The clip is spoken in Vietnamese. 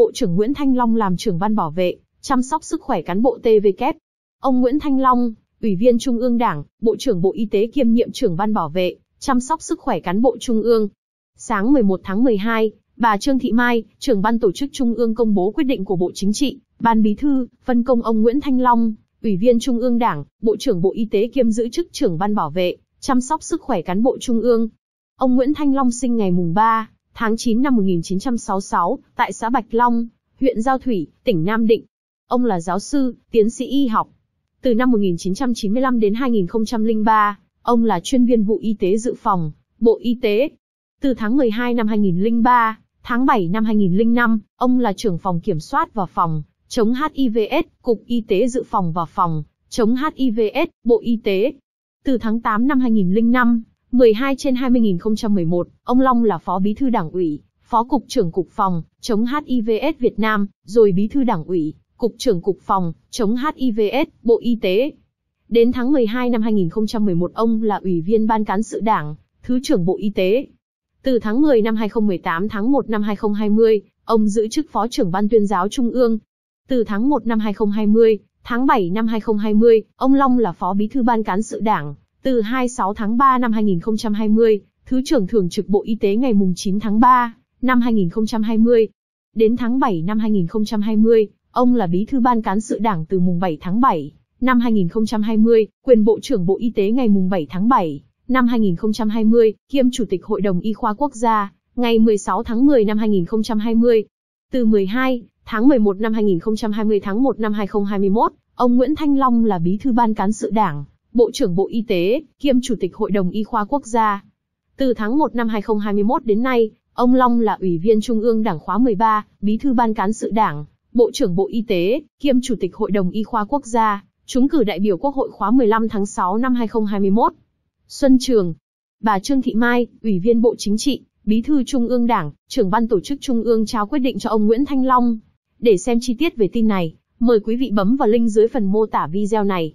Bộ trưởng Nguyễn Thanh Long làm trưởng ban bảo vệ, chăm sóc sức khỏe cán bộ TVK. Ông Nguyễn Thanh Long, Ủy viên Trung ương Đảng, Bộ trưởng Bộ Y tế kiêm nhiệm trưởng ban bảo vệ, chăm sóc sức khỏe cán bộ Trung ương. Sáng 11 tháng 12, bà Trương Thị Mai, trưởng ban tổ chức Trung ương công bố quyết định của Bộ Chính trị, Ban Bí thư, phân công ông Nguyễn Thanh Long, Ủy viên Trung ương Đảng, Bộ trưởng Bộ Y tế kiêm giữ chức trưởng ban bảo vệ, chăm sóc sức khỏe cán bộ Trung ương. Ông Nguyễn Thanh Long sinh ngày mùng 3 tháng 9 năm 1966, tại xã Bạch Long, huyện Giao Thủy, tỉnh Nam Định. Ông là giáo sư, tiến sĩ y học. Từ năm 1995 đến 2003, ông là chuyên viên vụ y tế dự phòng, Bộ Y tế. Từ tháng 12 năm 2003, tháng 7 năm 2005, ông là trưởng phòng kiểm soát và phòng chống HIVS, Cục Y tế dự phòng và phòng chống HIVS, Bộ Y tế. Từ tháng 8 năm 2005, 12 trên 20 ông Long là phó bí thư đảng ủy, phó cục trưởng cục phòng, chống HIVS Việt Nam, rồi bí thư đảng ủy, cục trưởng cục phòng, chống HIVS, Bộ Y tế. Đến tháng 12 năm 2011 ông là ủy viên ban cán sự đảng, thứ trưởng Bộ Y tế. Từ tháng 10 năm 2018 tháng 1 năm 2020, ông giữ chức phó trưởng ban tuyên giáo Trung ương. Từ tháng 1 năm 2020, tháng 7 năm 2020, ông Long là phó bí thư ban cán sự đảng, từ 26 tháng 3 năm 2020, Thứ trưởng Thường trực Bộ Y tế ngày 9 tháng 3 năm 2020, đến tháng 7 năm 2020, ông là Bí thư Ban Cán sự Đảng từ mùng 7 tháng 7 năm 2020, quyền Bộ trưởng Bộ Y tế ngày mùng 7 tháng 7 năm 2020, kiêm Chủ tịch Hội đồng Y khoa Quốc gia, ngày 16 tháng 10 năm 2020. Từ 12 tháng 11 năm 2020 tháng 1 năm 2021, ông Nguyễn Thanh Long là Bí thư Ban Cán sự Đảng, Bộ trưởng Bộ Y tế, kiêm Chủ tịch Hội đồng Y khoa Quốc gia. Từ tháng 1 năm 2021 đến nay, ông Long là Ủy viên Trung ương Đảng khóa 13, Bí thư Ban Cán sự Đảng, Bộ trưởng Bộ Y tế, kiêm Chủ tịch Hội đồng Y khoa Quốc gia, trúng cử đại biểu Quốc hội khóa 15 tháng 6 năm 2021. Xuân Trường, bà Trương Thị Mai, Ủy viên Bộ Chính trị, Bí thư Trung ương Đảng, trưởng ban tổ chức Trung ương trao quyết định cho ông Nguyễn Thanh Long. Để xem chi tiết về tin này, mời quý vị bấm vào link dưới phần mô tả video này.